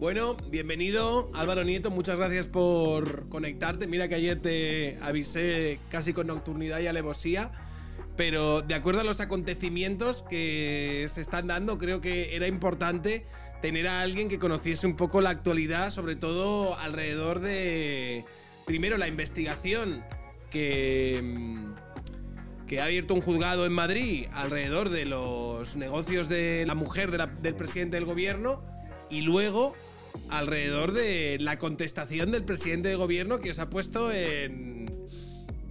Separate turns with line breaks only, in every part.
Bueno, bienvenido Álvaro Nieto, muchas gracias por conectarte. Mira que ayer te avisé casi con nocturnidad y alevosía, pero de acuerdo a los acontecimientos que se están dando, creo que era importante tener a alguien que conociese un poco la actualidad, sobre todo alrededor de, primero, la investigación que mm, que ha abierto un juzgado en Madrid alrededor de los negocios de la mujer del presidente del gobierno y luego alrededor de la contestación del presidente del gobierno que os ha puesto en,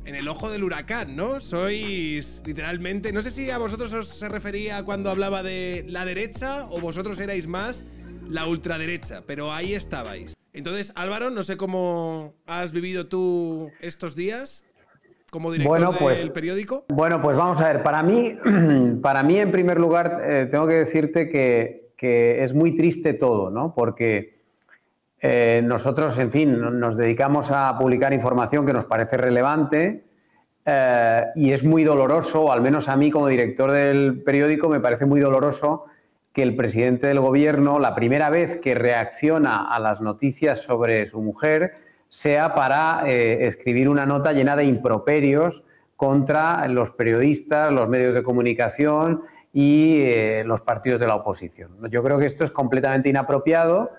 en el ojo del huracán, ¿no? Sois literalmente, no sé si a vosotros os se refería cuando hablaba de la derecha o vosotros erais más la ultraderecha, pero ahí estabais. Entonces, Álvaro, no sé cómo has vivido tú estos días, como director bueno, pues, del periódico? Bueno, pues vamos
a ver. Para mí, para mí en primer lugar, eh, tengo que decirte que, es muy triste todo, ¿no? Porque eh, nosotros, en fin, nos dedicamos a publicar información que nos parece relevante eh, y es muy doloroso, al menos a mí como director del periódico, me parece muy doloroso que el presidente del gobierno, la primera vez que reacciona a las noticias sobre su mujer, sea para eh, escribir una nota llena de improperios contra los periodistas, los medios de comunicación y eh, los partidos de la oposición. Yo creo que esto es completamente inapropiado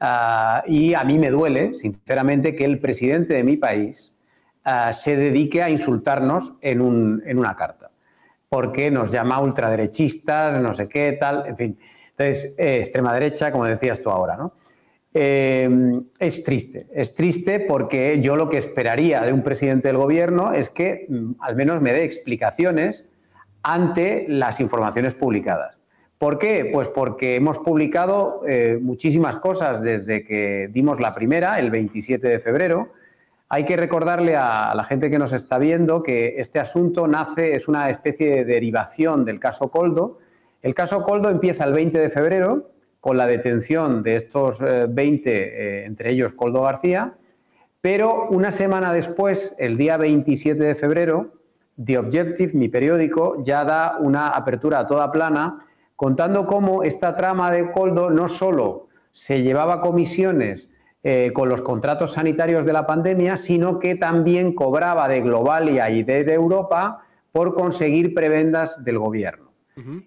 ah, y a mí me duele, sinceramente, que el presidente de mi país ah, se dedique a insultarnos en, una carta, porque nos llama ultraderechistas, no sé qué, tal, en fin. Entonces, eh, extrema derecha, como decías tú ahora, ¿no? Eh, es triste, es triste porque yo lo que esperaría de un presidente del gobierno es que mm, al menos me dé explicaciones ante las informaciones publicadas. ¿Por qué? Pues porque hemos publicado eh, muchísimas cosas desde que dimos la primera, el 27 de febrero. Hay que recordarle a la gente que nos está viendo que este asunto nace, es una especie de derivación del caso Coldo. El caso Coldo empieza el 20 de febrero, con la detención de estos 20, eh, eh, entre ellos Coldo García, pero una semana después, el día 27 de febrero, The Objective, mi periódico, ya da una apertura a toda plana contando cómo esta trama de Coldo no solo se llevaba comisiones eh, con los contratos sanitarios de la pandemia, sino que también cobraba de Globalia y de, de Europa por conseguir prebendas del gobierno.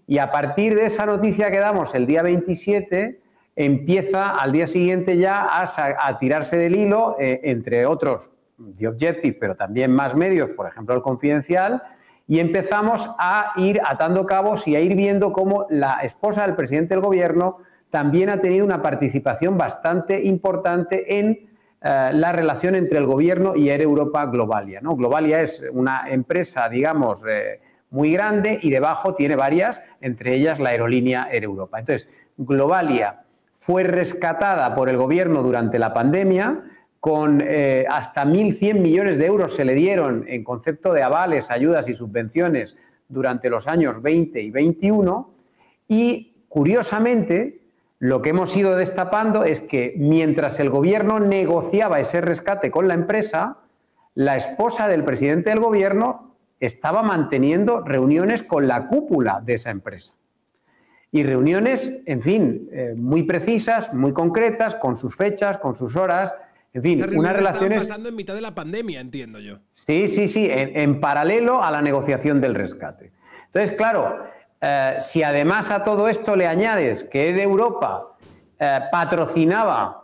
Y a partir de esa noticia que damos el día 27, empieza al día siguiente ya a, tirarse del hilo, eh, entre otros, The Objective, pero también más medios, por ejemplo, el Confidencial, y empezamos a ir atando cabos y a ir viendo cómo la esposa del presidente del gobierno también ha tenido una participación bastante importante en eh, la relación entre el gobierno y Air Europa Globalia. ¿no? Globalia es una empresa, digamos, eh, muy grande y debajo tiene varias, entre ellas la aerolínea Air Europa. Entonces, Globalia fue rescatada por el gobierno durante la pandemia, con eh, hasta 1.100 millones de euros se le dieron en concepto de avales, ayudas y subvenciones durante los años 20 y 21 y, curiosamente, lo que hemos ido destapando es que mientras el gobierno negociaba ese rescate con la empresa, la esposa del presidente del gobierno estaba manteniendo reuniones con la cúpula de esa empresa. Y reuniones, en fin, eh, muy precisas, muy concretas, con sus fechas, con sus horas. En fin, unas relaciones. pasando
en mitad de la pandemia, entiendo yo.
Sí, sí, sí,
en, paralelo a la
negociación del rescate. Entonces, claro, eh, si además a todo esto le añades que de Europa eh, patrocinaba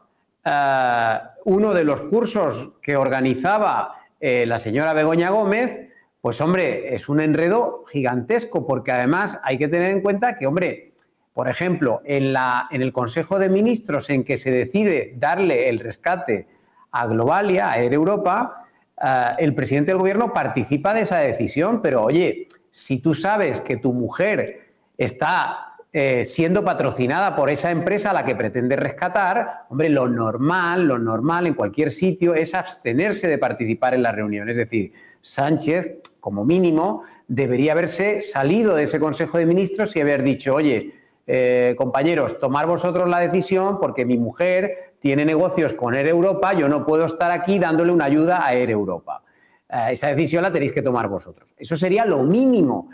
uno de los cursos que organizaba la señora Begoña Gómez, pues hombre, es un enredo gigantesco porque además hay que tener en cuenta que, hombre, por ejemplo, en, el Consejo de Ministros en que se decide darle el rescate a Globalia, a Air Europa, eh, el presidente del gobierno participa de esa decisión, pero oye, si tú sabes que tu mujer está eh, siendo patrocinada por esa empresa a la que pretende rescatar, hombre, lo normal, lo normal en cualquier sitio es abstenerse de participar en la reunión. Es decir, Sánchez, como mínimo, debería haberse salido de ese Consejo de Ministros y haber dicho, oye, eh, compañeros, tomar vosotros la decisión porque mi mujer tiene negocios con Air Europa, yo no puedo estar aquí dándole una ayuda a Air Europa. Eh, esa decisión la tenéis que tomar vosotros. Eso sería lo mínimo.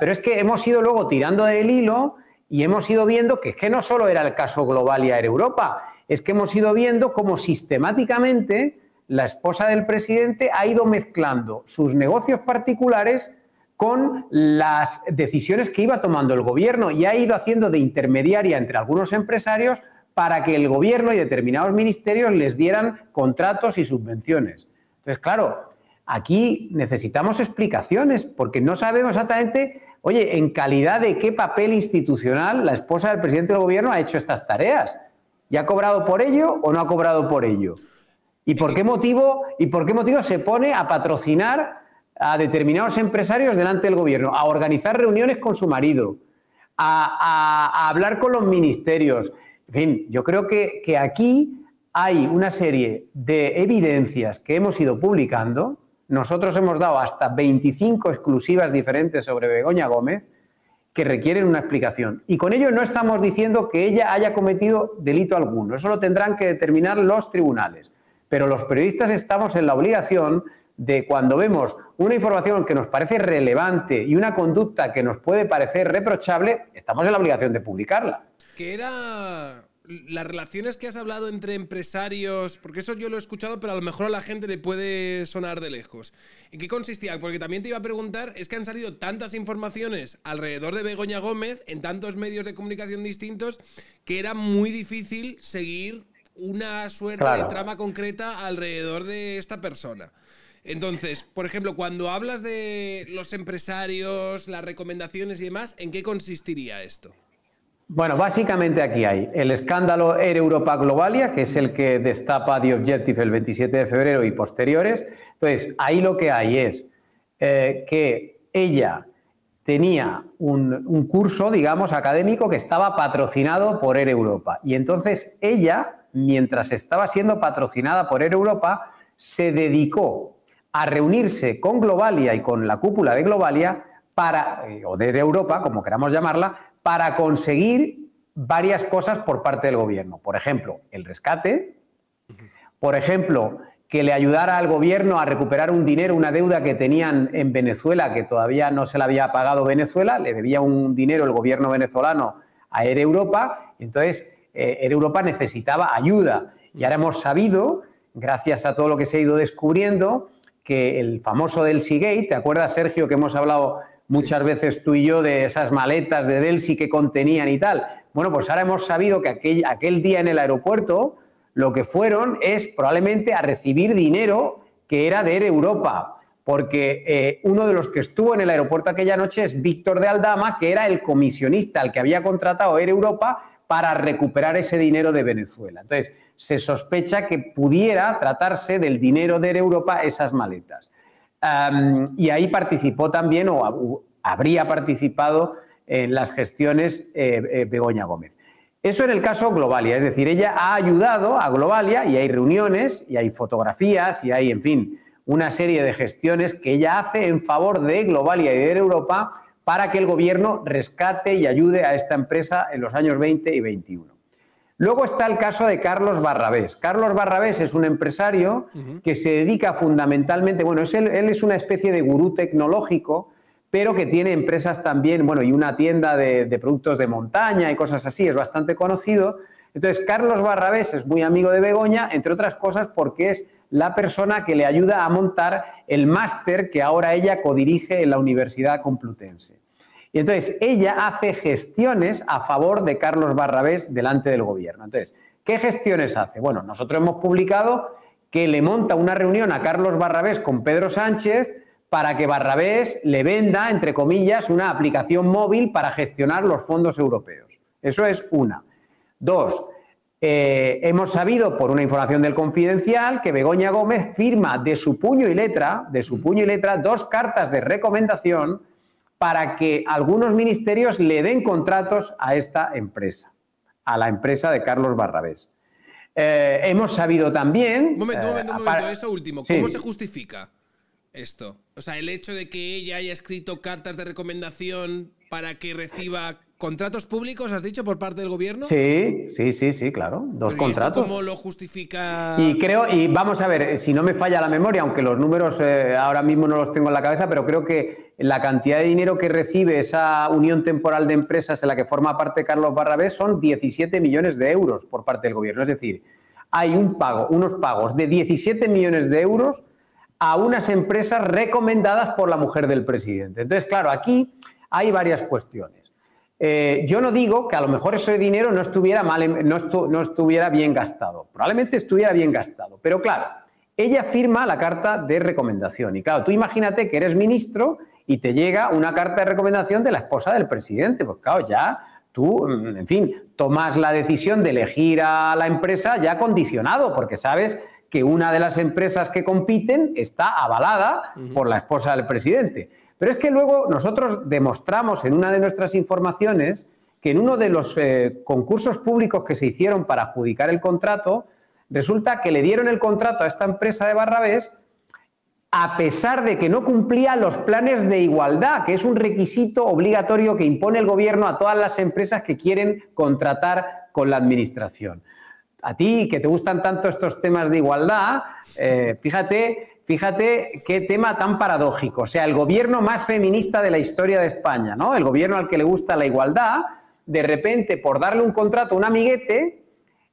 pero es que hemos ido luego tirando del hilo y hemos ido viendo que, que no solo era el caso global y Aereuropa, Europa, es que hemos ido viendo cómo sistemáticamente la esposa del presidente ha ido mezclando sus negocios particulares con las decisiones que iba tomando el gobierno y ha ido haciendo de intermediaria entre algunos empresarios para que el gobierno y determinados ministerios les dieran contratos y subvenciones. Entonces, claro, aquí necesitamos explicaciones porque no sabemos exactamente Oye, ¿en calidad de qué papel institucional la esposa del presidente del gobierno ha hecho estas tareas? ¿Y ha cobrado por ello o no ha cobrado por ello? ¿Y por qué motivo, y por qué motivo se pone a patrocinar a determinados empresarios delante del gobierno, a organizar reuniones con su marido, a, hablar con los ministerios? En fin, yo creo que aquí hay una serie de evidencias que hemos ido publicando, nosotros hemos dado hasta 25 exclusivas diferentes sobre Begoña Gómez que requieren una explicación. Y con ello no estamos diciendo que ella haya cometido delito alguno. Eso lo tendrán que determinar los tribunales. Pero los periodistas estamos en la obligación de cuando vemos una información que nos parece relevante y una conducta que nos puede parecer reprochable, estamos en la obligación de publicarla. Que
era las relaciones que has hablado entre empresarios, porque eso yo lo he escuchado, pero a lo mejor a la gente le puede sonar de lejos. ¿En qué consistía? Porque también te iba a preguntar, es que han salido tantas informaciones alrededor de Begoña Gómez en tantos medios de comunicación distintos que era muy difícil seguir una suerte de trama concreta alrededor de esta persona. Entonces, por ejemplo, cuando hablas de los empresarios, las recomendaciones y demás, ¿en qué consistiría esto?
Bueno, básicamente aquí hay el escándalo Air Europa Globalia, que es el que destapa The Objective el 27 de febrero y posteriores. Entonces, ahí lo que hay es eh, que ella tenía un, curso, digamos, académico que estaba patrocinado por Air Europa. Y entonces ella, mientras estaba siendo patrocinada por Air Europa, se dedicó a reunirse con Globalia y con la cúpula de Globalia para, eh, o de Europa, como queramos llamarla, para conseguir varias cosas por parte del gobierno. Por ejemplo, el rescate. Por ejemplo, que le ayudara al gobierno a recuperar un dinero, una deuda que tenían en Venezuela, que todavía no se la había pagado Venezuela, le debía un dinero el gobierno venezolano a Ere Europa, entonces eh, Europa necesitaba ayuda. Y ahora hemos sabido, gracias a todo lo que se ha ido descubriendo, que el famoso del Seagate, ¿te acuerdas, Sergio, que hemos hablado muchas veces tú y yo de esas maletas de Delsi que contenían y tal. Bueno, pues ahora hemos sabido que aquel, día en el aeropuerto lo que fueron es probablemente a recibir dinero que era de Europa, porque eh, uno de los que estuvo en el aeropuerto aquella noche es Víctor de Aldama, que era el comisionista, al que había contratado Air Europa para recuperar ese dinero de Venezuela. Entonces, se sospecha que pudiera tratarse del dinero de Air Europa esas maletas y ahí participó también o habría participado en las gestiones eh, eh, Begoña Gómez. Eso en el caso Globalia, es decir, ella ha ayudado a Globalia y hay reuniones y hay fotografías y hay, en fin, una serie de gestiones que ella hace en favor de Globalia y de Europa para que el gobierno rescate y ayude a esta empresa en los años 20 y 21. Luego está el caso de Carlos Barrabés. Carlos Barrabés es un empresario que se dedica fundamentalmente, bueno, es él, es una especie de gurú tecnológico, pero que tiene empresas también, bueno, y una tienda de, de, productos de montaña y cosas así, es bastante conocido. Entonces, Carlos Barrabés es muy amigo de Begoña, entre otras cosas porque es la persona que le ayuda a montar el máster que ahora ella codirige en la Universidad Complutense. Y entonces ella hace gestiones a favor de Carlos Barrabés delante del gobierno. Entonces, ¿qué gestiones hace? Bueno, nosotros hemos publicado que le monta una reunión a Carlos Barrabés con Pedro Sánchez para que Barrabés le venda, entre comillas, una aplicación móvil para gestionar los fondos europeos. Eso es una. Dos, eh, hemos sabido por una información del confidencial que Begoña Gómez firma de su puño y letra, de su puño y letra, dos cartas de recomendación para que algunos ministerios le den contratos a esta empresa, a la empresa de Carlos Barrabés. Eh, hemos sabido también... Un momento, un momento, un eh, momento, eso último. ¿Cómo se
justifica esto? O sea, el hecho de que ella haya escrito cartas de recomendación para que reciba ¿Contratos públicos, has dicho, por parte del gobierno?
Sí, sí, sí, sí, claro. Dos contratos. ¿Cómo lo justifica? Y creo, y vamos a ver, si no me falla la memoria, aunque los números eh, ahora mismo no los tengo en la cabeza, pero creo que la cantidad de dinero que recibe esa unión temporal de empresas en la que forma parte Carlos Barrabés son 17 millones de euros por parte del gobierno. Es decir, hay un pago, unos pagos de 17 millones de euros a unas empresas recomendadas por la mujer del presidente. Entonces, claro, aquí hay varias cuestiones. Eh, yo no digo que a lo mejor ese dinero no estuviera, mal, no, estuviera bien gastado, probablemente estuviera bien gastado, pero claro, ella firma la carta de recomendación y claro, tú imagínate que eres ministro y te llega una carta de recomendación de la esposa del presidente, pues claro, ya tú, mm, en fin, tomas la decisión de elegir a la empresa ya condicionado, porque sabes que una de las empresas que compiten está avalada por la esposa del presidente. Pero es que luego nosotros demostramos en una de nuestras informaciones que en uno de los eh, concursos públicos que se hicieron para adjudicar el contrato, resulta que le dieron el contrato a esta empresa de Barrabés a pesar de que no cumplía los planes de igualdad, que es un requisito obligatorio que impone el gobierno a todas las empresas que quieren contratar con la administración. A ti, que te gustan tanto estos temas de igualdad, eh, fíjate fíjate qué tema tan paradójico. O sea, el gobierno más feminista de la historia de España, ¿no? El gobierno al que le gusta la igualdad, de repente, por darle un contrato a un amiguete,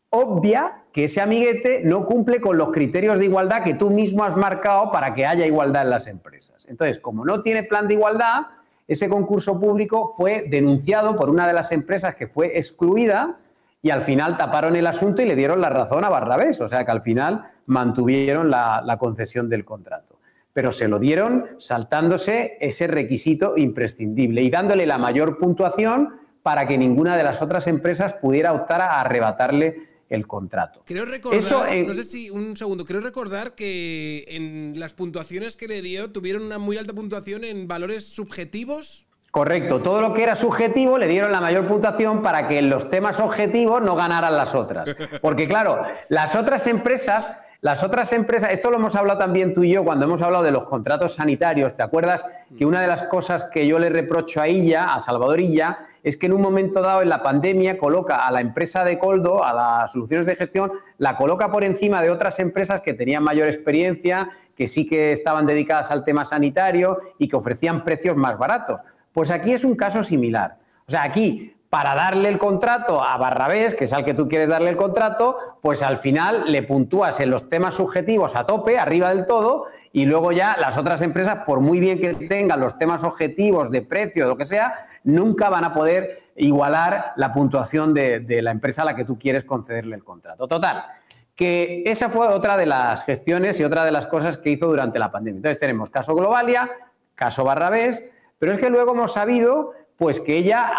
obvia que ese amiguete no cumple con los criterios de igualdad que tú mismo has marcado para que haya igualdad en las empresas. Entonces, como no tiene plan de igualdad, ese concurso público fue denunciado por una de las empresas que fue excluida y al final taparon el asunto y le dieron la razón a Barrabés, o sea que al final mantuvieron la, concesión del contrato. Pero se lo dieron saltándose ese requisito imprescindible y dándole la mayor puntuación para que ninguna de las otras empresas pudiera optar a arrebatarle el contrato.
Creo recordar, un segundo, creo recordar que en las puntuaciones que le dio tuvieron una muy alta puntuación en valores subjetivos
Correcto, todo lo que era subjetivo le dieron la mayor puntuación para que los temas objetivos no ganaran las otras. Porque claro, las otras empresas, las otras empresas, esto lo hemos hablado también tú y yo cuando hemos hablado de los contratos sanitarios, ¿te acuerdas que una de las cosas que yo le reprocho a ella, a Salvadorilla, es que en un momento dado en la pandemia coloca a la empresa de Coldo, a las soluciones de gestión, la coloca por encima de otras empresas que tenían mayor experiencia, que sí que estaban dedicadas al tema sanitario y que ofrecían precios más baratos. Pues aquí es un caso similar. O sea, aquí para darle el contrato a Barrabés, que es al que tú quieres darle el contrato, pues al final le puntúas en los temas subjetivos a tope, arriba del todo, y luego ya las otras empresas, por muy bien que tengan los temas objetivos de precio, lo que sea, nunca van a poder igualar la puntuación de, de la empresa a la que tú quieres concederle el contrato. Total, que esa fue otra de las gestiones y otra de las cosas que hizo durante la pandemia. Entonces tenemos caso Globalia, caso Barrabés, pero es que luego hemos sabido pues que ella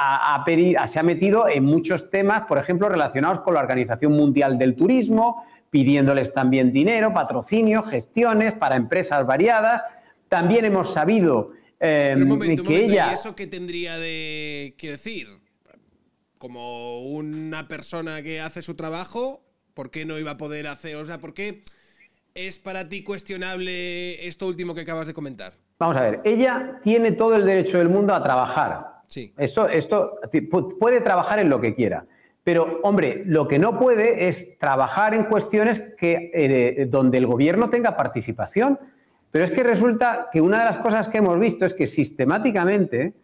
se ha metido en muchos temas, por ejemplo, relacionados con la Organización Mundial del Turismo, pidiéndoles también dinero, patrocinio, gestiones para empresas variadas. También hemos sabido em, que ella... ¿Y eso
qué tendría de... decir, como una persona que hace su trabajo, ¿por qué no iba a poder hacer? O sea, ¿por qué es para ti cuestionable esto último que acabas de comentar?
Vamos a ver, ella tiene todo el derecho del mundo a trabajar. Sí. Esto, puede trabajar en lo que quiera. Pero, hombre, lo que no puede es trabajar en cuestiones eh, donde el gobierno tenga participación. Pero es que resulta que una de las cosas que hemos visto es que sistemáticamente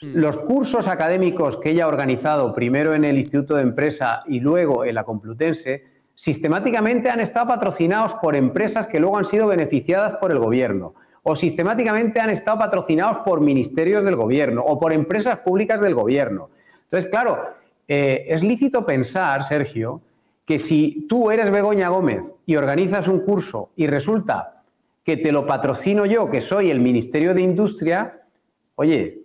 mm. los cursos académicos que ella ha organizado, primero en el Instituto de Empresa y luego en la Complutense, sistemáticamente han estado patrocinados por empresas que luego han sido beneficiadas por el gobierno o sistemáticamente han estado patrocinados por ministerios del gobierno o por empresas públicas del gobierno. Entonces, claro, eh, es lícito pensar, Sergio, que si tú eres Begoña Gómez y organizas un curso y resulta que te lo patrocino yo, que soy el Ministerio de Industria, oye,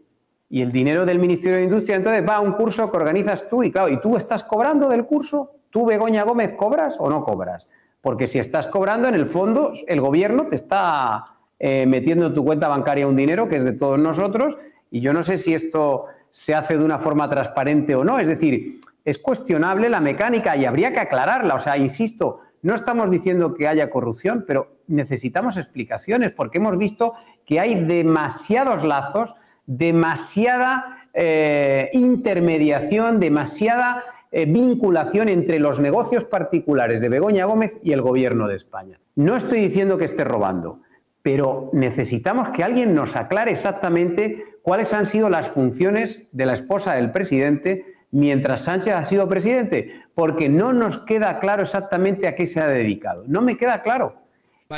y el dinero del Ministerio de Industria, entonces va a un curso que organizas tú y claro, ¿y tú estás cobrando del curso? ¿Tú, Begoña Gómez, cobras o no cobras? Porque si estás cobrando, en el fondo, el gobierno te está eh, metiendo en tu cuenta bancaria un dinero que es de todos nosotros y yo no sé si esto se hace de una forma transparente o no. Es decir, es cuestionable la mecánica y habría que aclararla. O sea, insisto, no estamos diciendo que haya corrupción, pero necesitamos explicaciones porque hemos visto que hay demasiados lazos, demasiada eh, intermediación, demasiada eh, vinculación entre los negocios particulares de Begoña Gómez y el gobierno de España. No estoy diciendo que esté robando pero necesitamos que alguien nos aclare exactamente cuáles han sido las funciones de la esposa del presidente mientras Sánchez ha sido presidente, porque no nos queda claro exactamente a qué se ha dedicado. No me queda claro.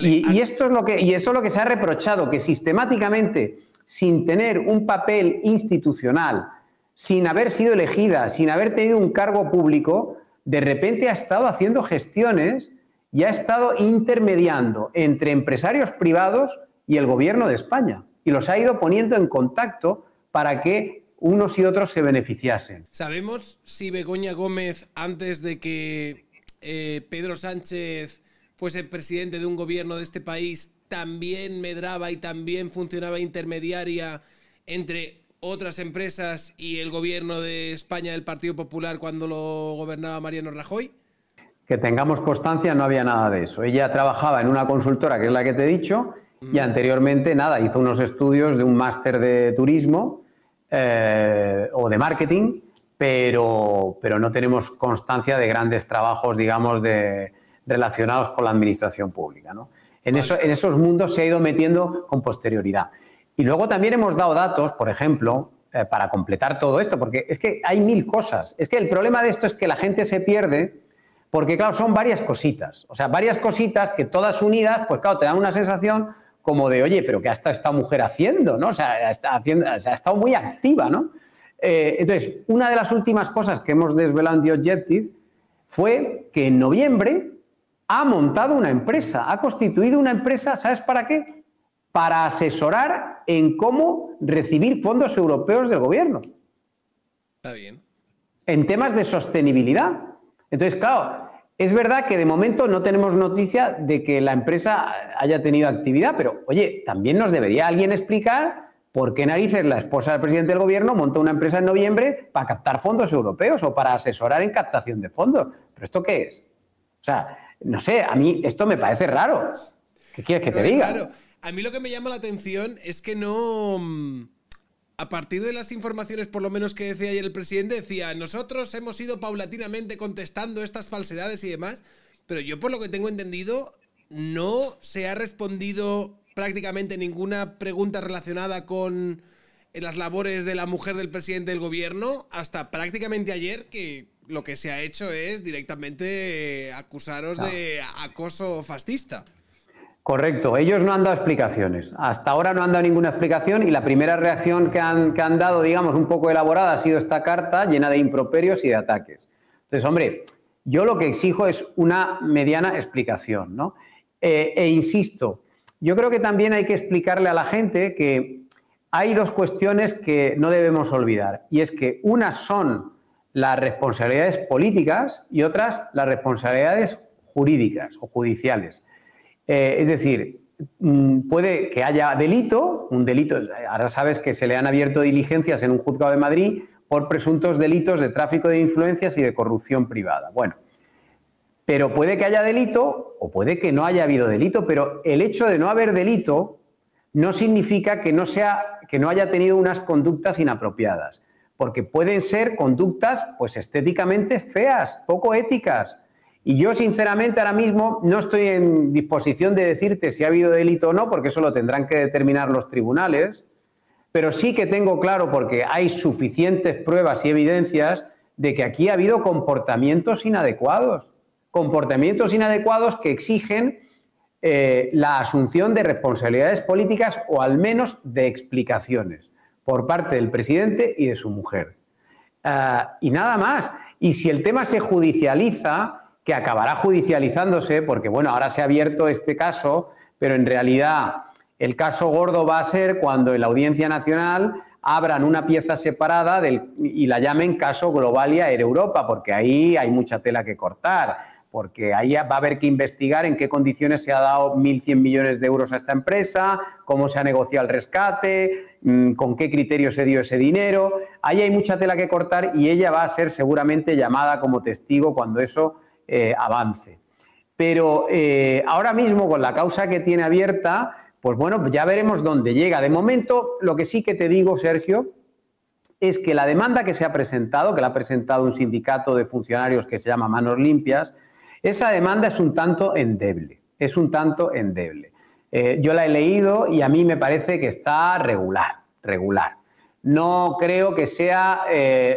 y, esto es lo que, y esto es lo que se ha reprochado, que sistemáticamente, sin tener un papel institucional, sin haber sido elegida, sin haber tenido un cargo público, de repente ha estado haciendo gestiones y ha estado intermediando entre empresarios privados y el gobierno de España y los ha ido poniendo en contacto para que unos y otros se beneficiasen.
¿Sabemos si Begoña Gómez, antes de que eh, Pedro Sánchez fuese presidente de un gobierno de este país, también medraba y también funcionaba intermediaria entre otras empresas y el gobierno de España del Partido Popular cuando lo gobernaba Mariano Rajoy?
que tengamos constancia, no había nada de eso. Ella trabajaba en una consultora, que es la que te he dicho, y mm. anteriormente, nada, hizo unos estudios de un máster de turismo eh, o de marketing, pero, pero no tenemos constancia de grandes trabajos, digamos, de, relacionados con la administración pública. En, eso, en esos mundos se ha ido metiendo con posterioridad. Y luego también hemos dado datos, por ejemplo, eh, para completar todo esto, porque es que hay mil cosas. Es que el problema de esto es que la gente se pierde porque, claro, son varias cositas. O sea, varias cositas que todas unidas, pues claro, te dan una sensación como de, oye, pero ¿qué ha estado esta mujer haciendo? ¿no? O sea, está haciendo, ha estado muy activa, ¿no? Eh, entonces, una de las últimas cosas que hemos desvelado en The Objective fue que en noviembre ha montado una empresa, ha constituido una empresa, ¿sabes para qué? Para asesorar en cómo recibir fondos europeos del gobierno. Está bien. En temas de sostenibilidad. Entonces, claro, es verdad que de momento no tenemos noticia de que la empresa haya tenido actividad, pero oye, también nos debería alguien explicar por qué narices la esposa del presidente del gobierno montó una empresa en noviembre para captar fondos europeos o para asesorar en captación de fondos. ¿Pero esto qué es? O sea, no sé, a mí esto me parece raro. ¿Qué quieres que te diga? Claro,
a mí lo que me llama la atención es que no mm, a partir de las informaciones, por lo menos que decía ayer el presidente, decía, nosotros hemos ido paulatinamente contestando estas falsedades y demás, pero yo por lo que tengo entendido, no se ha respondido prácticamente ninguna pregunta relacionada con eh, las labores de la mujer del presidente del gobierno hasta prácticamente ayer que lo que se ha hecho es directamente eh, acusaros ah. de acoso fascista.
Correcto, ellos no han dado explicaciones. Hasta ahora no han dado ninguna explicación y la primera reacción que han, que han dado, digamos, un poco elaborada ha sido esta carta llena de improperios y de ataques. Entonces, hombre, yo lo que exijo es una mediana explicación, ¿no? Eh, e insisto, yo creo que también hay que explicarle a la gente que hay dos cuestiones que no debemos olvidar, y es que unas son las responsabilidades políticas y otras las responsabilidades jurídicas o judiciales. Eh, es decir, mm, puede que haya delito, un delito, ahora sabes que se le han abierto diligencias en un juzgado de Madrid por presuntos delitos de tráfico de influencias y de corrupción privada. Bueno, pero puede que haya delito o puede que no haya habido delito, pero el hecho de no haber delito no significa que no, que no haya tenido unas conductas inapropiadas, porque pueden ser conductas pues estéticamente feas, poco éticas, y yo, sinceramente, ahora mismo no estoy en disposición de decirte si ha habido delito o no, porque eso lo tendrán que determinar los tribunales, pero sí que tengo claro, porque hay suficientes pruebas y evidencias, de que aquí ha habido comportamientos inadecuados, comportamientos inadecuados que exigen eh, la asunción de responsabilidades políticas o al menos de explicaciones por parte del presidente y de su mujer. Ah, y nada más. Y si el tema se judicializa, que acabará judicializándose, porque bueno, ahora se ha abierto este caso, pero en realidad el caso gordo va a ser cuando en la Audiencia Nacional abran una pieza separada del, y la llamen caso Globalia Air Europa, porque ahí hay mucha tela que cortar, porque ahí va a haber que investigar en qué condiciones se ha dado 1.100 millones de euros a esta empresa, cómo se ha negociado el rescate, mm, con qué criterio se dio ese dinero. Ahí hay mucha tela que cortar y ella va a ser seguramente llamada como testigo cuando eso eh, avance. Pero eh, ahora mismo, con la causa que tiene abierta, pues bueno, ya veremos dónde llega. De momento, lo que sí que te digo, Sergio, es que la demanda que se ha presentado, que la ha presentado un sindicato de funcionarios que se llama Manos Limpias, esa demanda es un tanto endeble, es un tanto endeble. Eh, yo la he leído y a mí me parece que está regular, regular. No creo que sea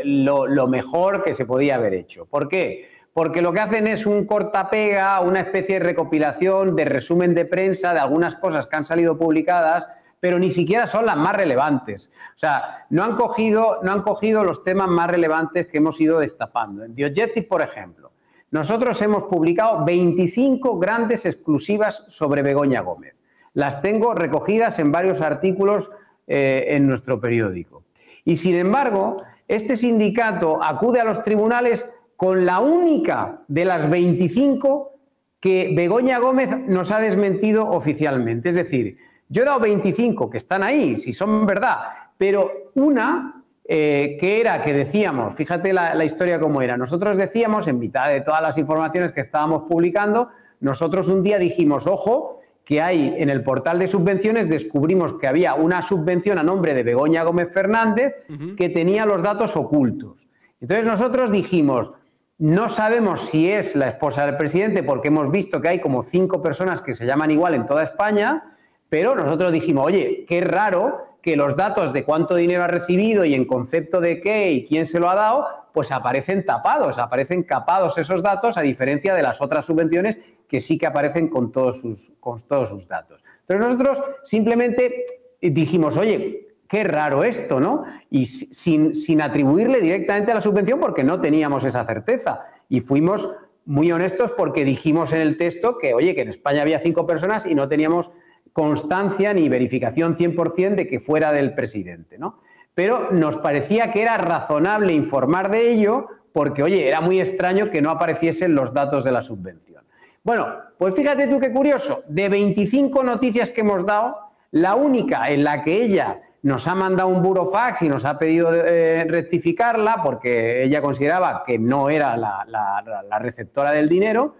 lo, mejor que se podía haber hecho. ¿Por qué? porque lo que hacen es un cortapega, una especie de recopilación, de resumen de prensa de algunas cosas que han salido publicadas, pero ni siquiera son las más relevantes. O sea, no han cogido, no han cogido los temas más relevantes que hemos ido destapando. En The por ejemplo, nosotros hemos publicado 25 grandes exclusivas sobre Begoña Gómez. Las tengo recogidas en varios artículos eh, en nuestro periódico. Y sin embargo, este sindicato acude a los tribunales con la única de las 25 que Begoña Gómez nos ha desmentido oficialmente. Es decir, yo he dado 25 que están ahí, si son verdad, pero una eh, que era que decíamos, fíjate la, historia como era, nosotros decíamos, en mitad de todas las informaciones que estábamos publicando, nosotros un día dijimos, ojo, que hay en el portal de subvenciones, descubrimos que había una subvención a nombre de Begoña Gómez Fernández que tenía los datos ocultos. Entonces nosotros dijimos, no sabemos si es la esposa del presidente porque hemos visto que hay como cinco personas que se llaman igual en toda España, pero nosotros dijimos, oye, qué raro que los datos de cuánto dinero ha recibido y en concepto de qué y quién se lo ha dado, pues aparecen tapados, aparecen capados esos datos a diferencia de las otras subvenciones que sí que aparecen con todos sus, con todos sus datos. Pero nosotros simplemente dijimos, oye, qué raro esto, ¿no? Y sin, atribuirle directamente a la subvención porque no teníamos esa certeza. Y fuimos muy honestos porque dijimos en el texto que, oye, que en España había cinco personas y no teníamos constancia ni verificación 100% de que fuera del presidente, ¿no? Pero nos parecía que era razonable informar de ello porque, oye, era muy extraño que no apareciesen los datos de la subvención. Bueno, pues fíjate tú qué curioso, de 25 noticias que hemos dado, la única en la que ella nos ha mandado un burofax y nos ha pedido eh, rectificarla porque ella consideraba que no era la, la, receptora del dinero,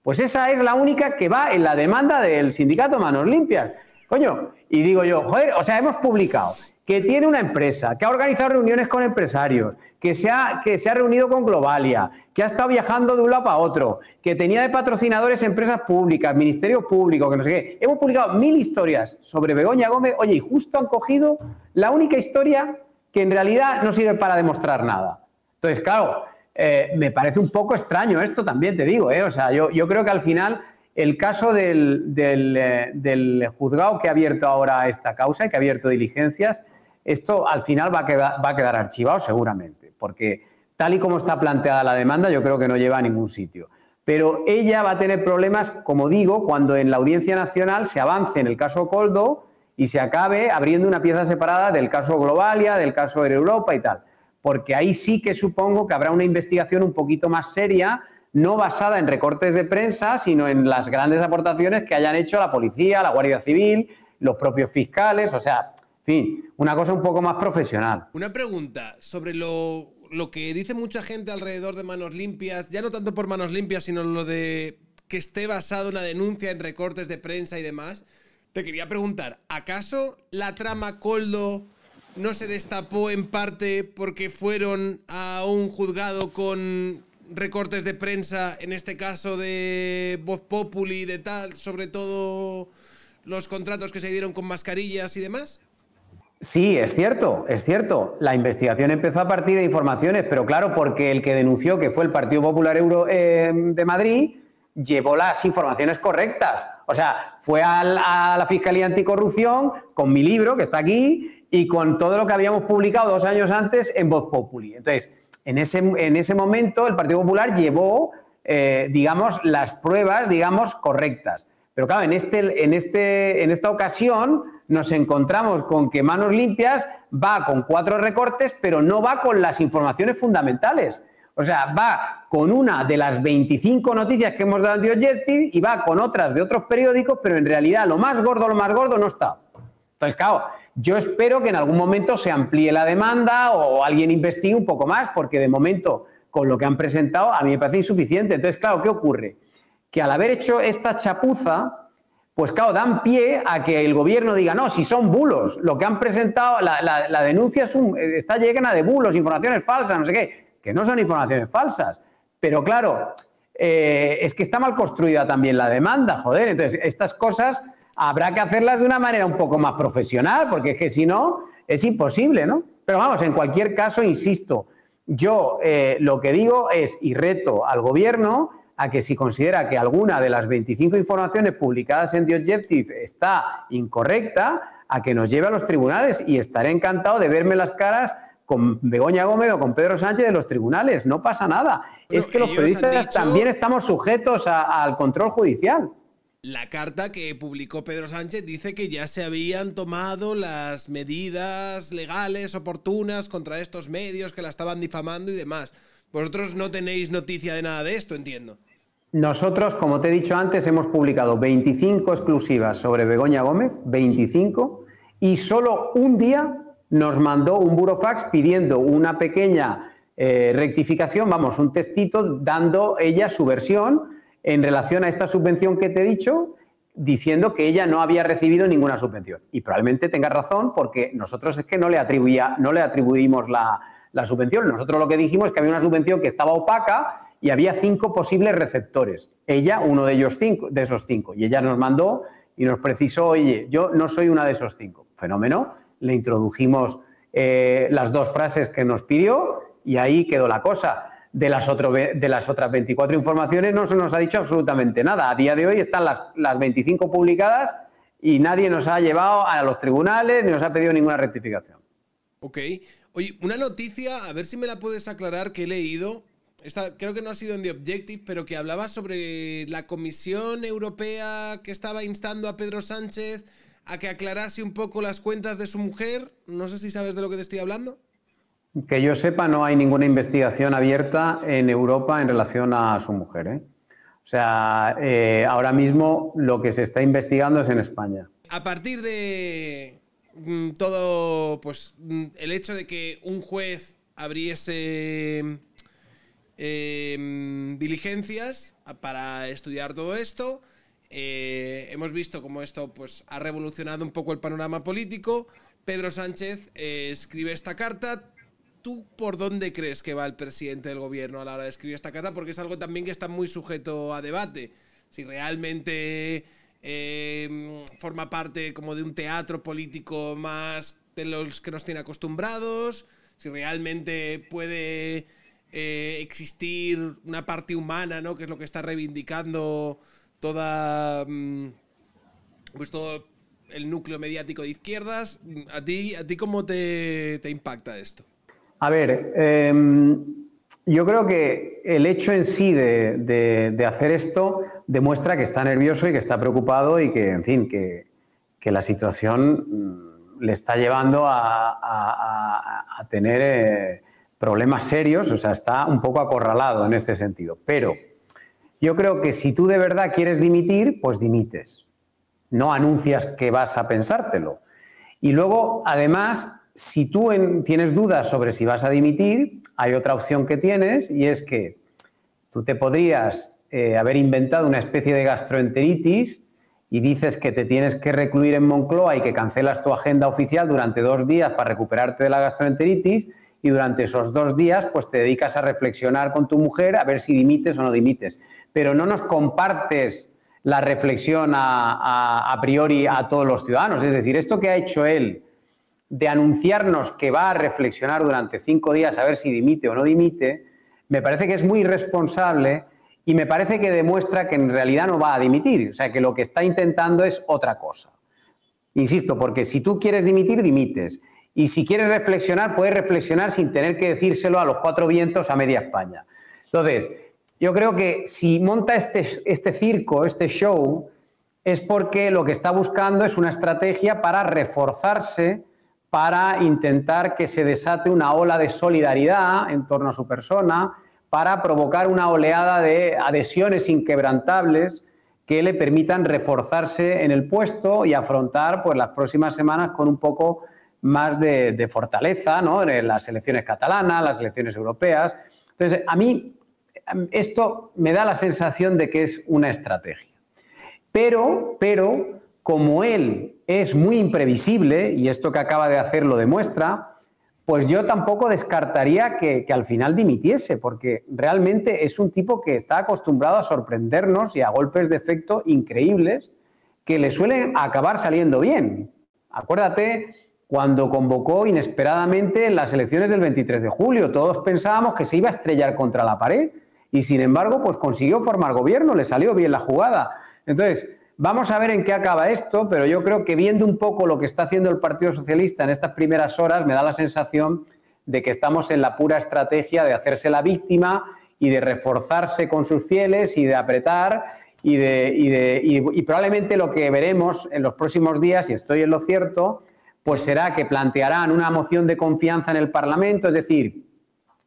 pues esa es la única que va en la demanda del sindicato Manos Limpias. Coño, y digo yo, joder, o sea, hemos publicado que tiene una empresa, que ha organizado reuniones con empresarios, que se, ha, que se ha reunido con Globalia, que ha estado viajando de un lado para otro, que tenía de patrocinadores empresas públicas, ministerios públicos, que no sé qué. Hemos publicado mil historias sobre Begoña Gómez, oye, y justo han cogido la única historia que en realidad no sirve para demostrar nada. Entonces, claro, eh, me parece un poco extraño esto también, te digo, ¿eh? O sea, yo, yo creo que al final el caso eh, del, juzgado que ha abierto ahora esta causa y que ha abierto diligencias, esto al final va a, quedar, va a quedar archivado seguramente, porque tal y como está planteada la demanda, yo creo que no lleva a ningún sitio. Pero ella va a tener problemas, como digo, cuando en la Audiencia Nacional se avance en el caso Coldo y se acabe abriendo una pieza separada del caso Globalia, del caso Europa y tal. Porque ahí sí que supongo que habrá una investigación un poquito más seria no basada en recortes de prensa, sino en las grandes aportaciones que hayan hecho la policía, la Guardia Civil, los propios fiscales, o sea, en fin, una cosa un poco más profesional.
Una pregunta sobre lo, lo que dice mucha gente alrededor de manos limpias, ya no tanto por manos limpias, sino lo de que esté basado en denuncia en recortes de prensa y demás. Te quería preguntar, ¿acaso la trama Coldo no se destapó en parte porque fueron a un juzgado con recortes de prensa, en este caso de Voz Populi, de tal, sobre todo los contratos que se dieron con mascarillas y demás?
Sí, es cierto, es cierto. La investigación empezó a partir de informaciones, pero claro, porque el que denunció que fue el Partido Popular Euro eh, de Madrid llevó las informaciones correctas. O sea, fue a la, a la Fiscalía Anticorrupción con mi libro, que está aquí, y con todo lo que habíamos publicado dos años antes en Voz Populi. Entonces, en ese, en ese momento el Partido Popular llevó, eh, digamos, las pruebas, digamos, correctas. Pero claro, en, este, en, este, en esta ocasión nos encontramos con que Manos Limpias va con cuatro recortes, pero no va con las informaciones fundamentales. O sea, va con una de las 25 noticias que hemos dado de Objective y va con otras de otros periódicos, pero en realidad lo más gordo, lo más gordo no está. Entonces, claro, yo espero que en algún momento se amplíe la demanda o alguien investigue un poco más, porque de momento, con lo que han presentado, a mí me parece insuficiente. Entonces, claro, ¿qué ocurre? Que al haber hecho esta chapuza, pues claro, dan pie a que el gobierno diga, no, si son bulos, lo que han presentado, la, denuncia está llena de bulos, informaciones falsas, no sé qué, que no son informaciones falsas. Pero claro, eh, es que está mal construida también la demanda, joder. Entonces, estas cosas habrá que hacerlas de una manera un poco más profesional, porque es que si no, es imposible, ¿no? Pero vamos, en cualquier caso, insisto, yo eh, lo que digo es y reto al gobierno a que si considera que alguna de las 25 informaciones publicadas en The Objective está incorrecta, a que nos lleve a los tribunales y estaré encantado de verme las caras con Begoña Gómez o con Pedro Sánchez de los tribunales. No pasa nada. es que los periodistas también estamos sujetos al control judicial.
La carta que publicó Pedro Sánchez dice que ya se habían tomado las medidas legales oportunas contra estos medios que la estaban difamando y demás. Vosotros no tenéis noticia de nada de esto, entiendo.
Nosotros, como te he dicho antes, hemos publicado 25 exclusivas sobre Begoña Gómez, 25, y solo un día nos mandó un burofax pidiendo una pequeña eh, rectificación, vamos, un testito, dando ella su versión en relación a esta subvención que te he dicho, diciendo que ella no había recibido ninguna subvención. Y probablemente tenga razón porque nosotros es que no le, atribuía, no le atribuimos la, subvención. Nosotros lo que dijimos es que había una subvención que estaba opaca y había cinco posibles receptores. Ella, uno de ellos cinco, de esos cinco. Y ella nos mandó y nos precisó, oye, yo no soy una de esos cinco. Fenómeno. Le introdujimos eh, las dos frases que nos pidió y ahí quedó la cosa de las, otro, de las otras 24 informaciones no se nos ha dicho absolutamente nada. A día de hoy están las, las 25 publicadas y nadie nos ha llevado a los tribunales ni nos ha pedido ninguna rectificación.
Ok. Oye, una noticia, a ver si me la puedes aclarar, que he leído. creo que no ha sido en The Objective, pero que hablaba sobre la Comisión Europea que estaba instando a Pedro Sánchez a que aclarase un poco las cuentas de su mujer. No sé si sabes de lo que te estoy hablando.
Que yo sepa, no hay ninguna investigación abierta en Europa en relación a su mujer. ¿eh? O sea, eh, ahora mismo lo que se está investigando es en España.
A partir de mm, todo, pues mm, el hecho de que un juez abriese em, diligencias para estudiar todo esto, eh, hemos visto cómo esto pues, ha revolucionado un poco el panorama político. Pedro Sánchez escribe esta carta, ¿Tú por dónde crees que va el presidente del gobierno a la hora de escribir esta carta? Porque es algo también que está muy sujeto a debate. Si realmente em, forma parte como de un teatro político más de los que nos tiene acostumbrados, si realmente puede eh, existir una parte humana, ¿no? Que es lo que está reivindicando toda... Mm, pues todo el núcleo mediático de izquierdas. ¿A ti, a ti cómo te impacta esto?
A ver, em, yo creo que el hecho en sí de, hacer esto demuestra que está nervioso y que está preocupado y que, en fin, que, la situación mm, le está llevando a, tener eh, problemas serios, o sea, está un poco acorralado en este sentido. Pero yo creo que si tú de verdad quieres dimitir, pues dimites. No anuncias que vas a pensártelo. Y luego, además, si tú tienes dudas sobre si vas a dimitir, hay otra opción que tienes y es que tú te podrías eh, haber inventado una especie de gastroenteritis y dices que te tienes que recluir en Moncloa y que cancelas tu agenda oficial durante dos días para recuperarte de la gastroenteritis y durante esos dos días pues te dedicas a reflexionar con tu mujer a ver si dimites o no dimites. Pero no nos compartes la reflexión a priori a todos los ciudadanos. Es decir, esto que ha hecho él, de anunciarnos que va a reflexionar durante cinco días a ver si dimite o no dimite, me parece que es muy irresponsable y me parece que demuestra que en realidad no va a dimitir, o sea, que lo que está intentando es otra cosa. Insisto, porque si tú quieres dimitir, dimites. Y si quieres reflexionar, puedes reflexionar sin tener que decírselo a los cuatro vientos a media España. Entonces, yo creo que si monta este, este circo, este show, es porque lo que está buscando es una estrategia para reforzarse para intentar que se desate una ola de solidaridad en torno a su persona, para provocar una oleada de adhesiones inquebrantables que le permitan reforzarse en el puesto y afrontar pues, las próximas semanas con un poco más de, fortaleza ¿no? en las elecciones catalanas, las elecciones europeas. Entonces, a mí esto me da la sensación de que es una estrategia. Pero, pero como él es muy imprevisible, y esto que acaba de hacer lo demuestra, pues yo tampoco descartaría que, al final dimitiese, porque realmente es un tipo que está acostumbrado a sorprendernos y a golpes de efecto increíbles que le suelen acabar saliendo bien. Acuérdate cuando convocó inesperadamente las elecciones del 23 de julio, todos pensábamos que se iba a estrellar contra la pared y sin embargo pues consiguió formar gobierno, le salió bien la jugada. Entonces, Vamos a ver en qué acaba esto, pero yo creo que viendo un poco lo que está haciendo el Partido Socialista en estas primeras horas, me da la sensación de que estamos en la pura estrategia de hacerse la víctima y de reforzarse con sus fieles y de apretar y, probablemente lo que veremos en los próximos días, y estoy en lo cierto, pues será que plantearán una moción de confianza en el Parlamento, es decir,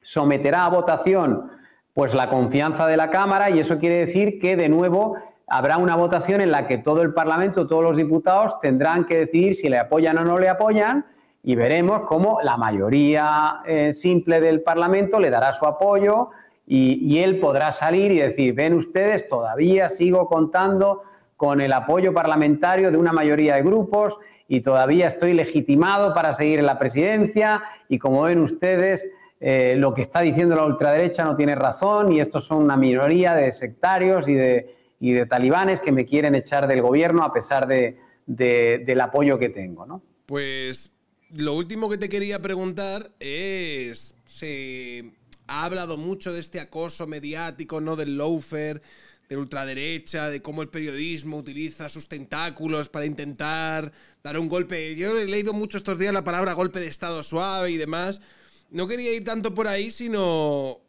someterá a votación pues la confianza de la Cámara y eso quiere decir que de nuevo habrá una votación en la que todo el Parlamento, todos los diputados tendrán que decidir si le apoyan o no le apoyan y veremos cómo la mayoría eh, simple del Parlamento le dará su apoyo y, él podrá salir y decir, ven ustedes, todavía sigo contando con el apoyo parlamentario de una mayoría de grupos y todavía estoy legitimado para seguir en la presidencia y como ven ustedes, eh, lo que está diciendo la ultraderecha no tiene razón y estos son una minoría de sectarios y de, y de talibanes que me quieren echar del gobierno a pesar de, del apoyo que tengo. ¿no?
Pues lo último que te quería preguntar es, se ha hablado mucho de este acoso mediático, ¿no? Del loafer, de ultraderecha, de cómo el periodismo utiliza sus tentáculos para intentar dar un golpe. Yo he leído mucho estos días la palabra golpe de estado suave y demás. No quería ir tanto por ahí, sino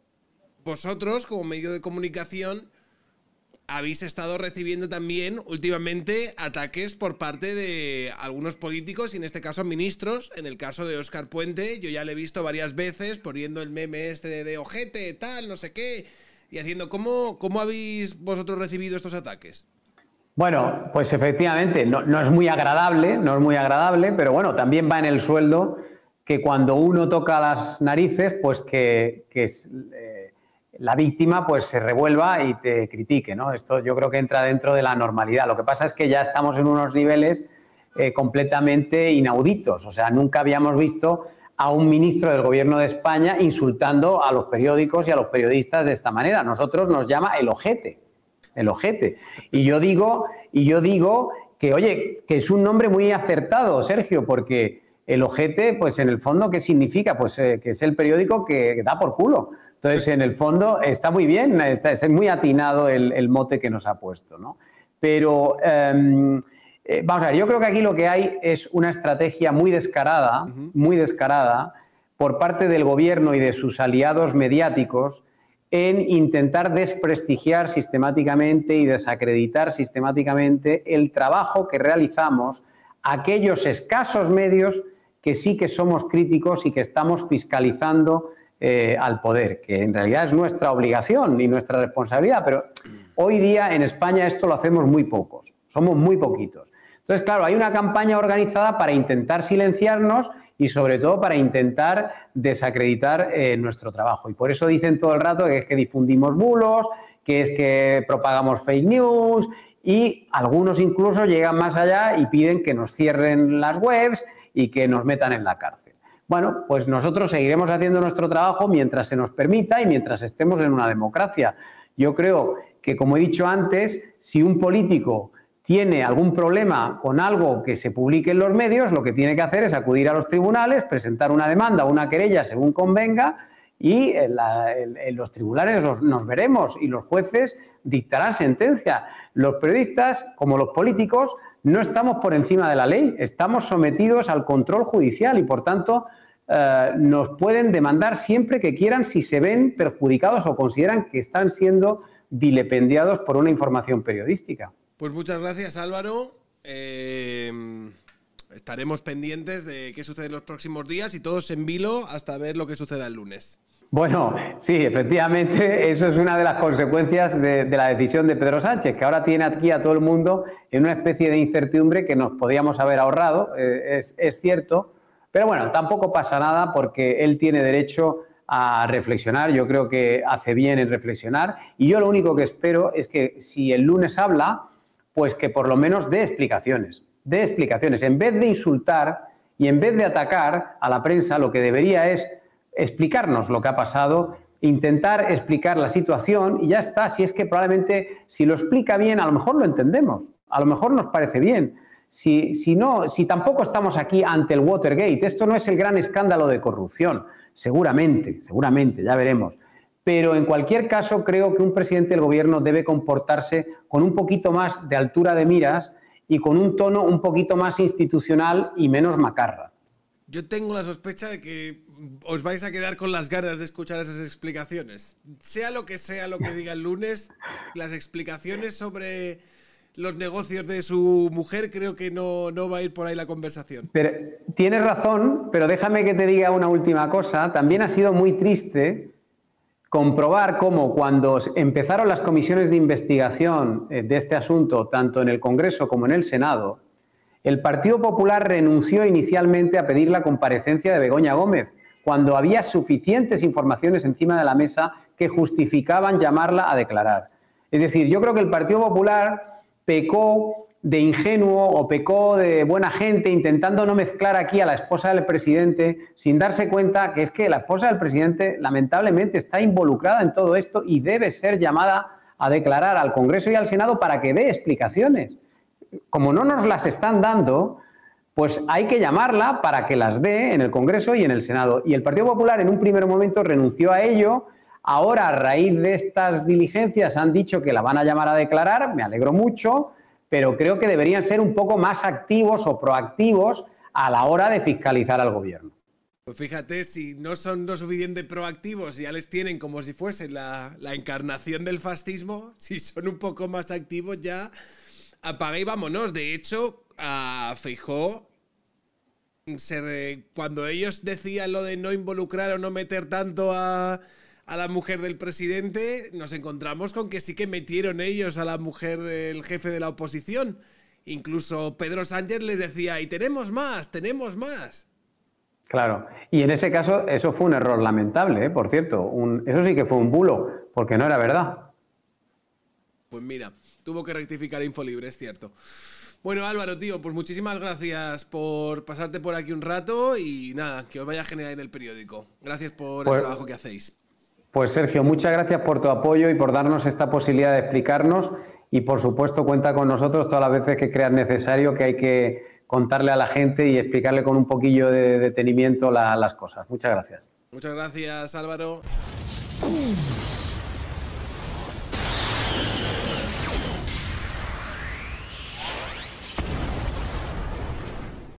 vosotros como medio de comunicación habéis estado recibiendo también últimamente ataques por parte de algunos políticos y en este caso ministros. En el caso de Óscar Puente, yo ya le he visto varias veces poniendo el meme este de, ojete, tal, no sé qué, y haciendo, ¿cómo, cómo habéis vosotros recibido estos ataques?
Bueno, pues efectivamente, no, es muy agradable, no es muy agradable, pero bueno, también va en el sueldo que cuando uno toca las narices, pues que, es, eh, la víctima pues se revuelva y te critique, ¿no? Esto yo creo que entra dentro de la normalidad. Lo que pasa es que ya estamos en unos niveles eh, completamente inauditos, o sea, nunca habíamos visto a un ministro del gobierno de España insultando a los periódicos y a los periodistas de esta manera. Nosotros nos llama el ojete, el ojete. Y yo digo, y yo digo que oye, que es un nombre muy acertado, Sergio, porque el ojete, pues en el fondo, ¿qué significa? Pues eh, que es el periódico que da por culo. Entonces, en el fondo, está muy bien, es muy atinado el, mote que nos ha puesto, ¿no? Pero, em, eh, vamos a ver, yo creo que aquí lo que hay es una estrategia muy descarada, muy descarada, por parte del gobierno y de sus aliados mediáticos en intentar desprestigiar sistemáticamente y desacreditar sistemáticamente el trabajo que realizamos aquellos escasos medios que sí que somos críticos y que estamos fiscalizando eh, al poder, que en realidad es nuestra obligación y nuestra responsabilidad, pero hoy día en España esto lo hacemos muy pocos, somos muy poquitos. Entonces, claro, hay una campaña organizada para intentar silenciarnos y sobre todo para intentar desacreditar eh, nuestro trabajo. Y por eso dicen todo el rato que es que difundimos bulos, que es que propagamos fake news y algunos incluso llegan más allá y piden que nos cierren las webs y que nos metan en la cárcel. Bueno, pues nosotros seguiremos haciendo nuestro trabajo mientras se nos permita y mientras estemos en una democracia. Yo creo que, como he dicho antes, si un político tiene algún problema con algo que se publique en los medios, lo que tiene que hacer es acudir a los tribunales, presentar una demanda o una querella según convenga y en, los tribunales nos veremos y los jueces dictarán sentencia. Los periodistas, como los políticos, no estamos por encima de la ley, estamos sometidos al control judicial y por tanto eh, nos pueden demandar siempre que quieran si se ven perjudicados o consideran que están siendo vilependiados por una información periodística.
Pues muchas gracias Álvaro. Em, estaremos pendientes de qué sucede en los próximos días y todos en vilo hasta ver lo que suceda el lunes.
Bueno, sí, efectivamente, eso es una de las consecuencias de, la decisión de Pedro Sánchez, que ahora tiene aquí a todo el mundo en una especie de incertidumbre que nos podíamos haber ahorrado, eh, es, es cierto, pero bueno, tampoco pasa nada porque él tiene derecho a reflexionar, yo creo que hace bien en reflexionar, y yo lo único que espero es que si el lunes habla, pues que por lo menos dé explicaciones, dé explicaciones, en vez de insultar y en vez de atacar a la prensa, lo que debería es explicarnos lo que ha pasado, intentar explicar la situación y ya está. Si es que probablemente si lo explica bien, a lo mejor lo entendemos, a lo mejor nos parece bien. Si, si no, si tampoco estamos aquí ante el Watergate, esto no es el gran escándalo de corrupción, seguramente, seguramente, ya veremos. Pero en cualquier caso, creo que un presidente del gobierno debe comportarse con un poquito más de altura de miras y con un tono un poquito más institucional y menos macarra.
Yo tengo la sospecha de que os vais a quedar con las ganas de escuchar esas explicaciones. Sea lo que sea lo que diga el lunes, las explicaciones sobre los negocios de su mujer, creo que no, va a ir por ahí la conversación.
Pero, tienes razón, pero déjame que te diga una última cosa. También ha sido muy triste comprobar cómo cuando empezaron las comisiones de investigación eh, de este asunto, tanto en el Congreso como en el Senado, el Partido Popular renunció inicialmente a pedir la comparecencia de Begoña Gómez, cuando había suficientes informaciones encima de la mesa que justificaban llamarla a declarar. Es decir, yo creo que el Partido Popular pecó de ingenuo o pecó de buena gente intentando no mezclar aquí a la esposa del presidente sin darse cuenta que es que la esposa del presidente lamentablemente está involucrada en todo esto y debe ser llamada a declarar al Congreso y al Senado para que dé explicaciones. Como no nos las están dando, pues hay que llamarla para que las dé en el Congreso y en el Senado. Y el Partido Popular en un primer momento renunció a ello. Ahora, a raíz de estas diligencias, han dicho que la van a llamar a declarar. Me alegro mucho, pero creo que deberían ser un poco más activos o proactivos a la hora de fiscalizar al gobierno.
Pues fíjate, si no son lo suficiente proactivos, ya les tienen como si fuesen la, la encarnación del fascismo, si son un poco más activos ya, apaga y vámonos. De hecho, a Feijó, cuando ellos decían lo de no involucrar o no meter tanto a, la mujer del presidente, nos encontramos con que sí que metieron ellos a la mujer del jefe de la oposición. Incluso Pedro Sánchez les decía, y tenemos más, tenemos más.
Claro, y en ese caso eso fue un error lamentable, ¿eh? por cierto, eso sí que fue un bulo, porque no era verdad.
Pues mira, tuvo que rectificar Infolibre, es cierto. Bueno, Álvaro, tío, pues muchísimas gracias por pasarte por aquí un rato y nada, que os vaya a generar en el periódico. Gracias por el pues- trabajo que hacéis.
Pues Sergio, muchas gracias por tu apoyo y por darnos esta posibilidad de explicarnos y por supuesto cuenta con nosotros todas las veces que creas necesario que hay que contarle a la gente y explicarle con un poquillo de detenimiento las cosas. Muchas gracias.
Muchas gracias, Álvaro.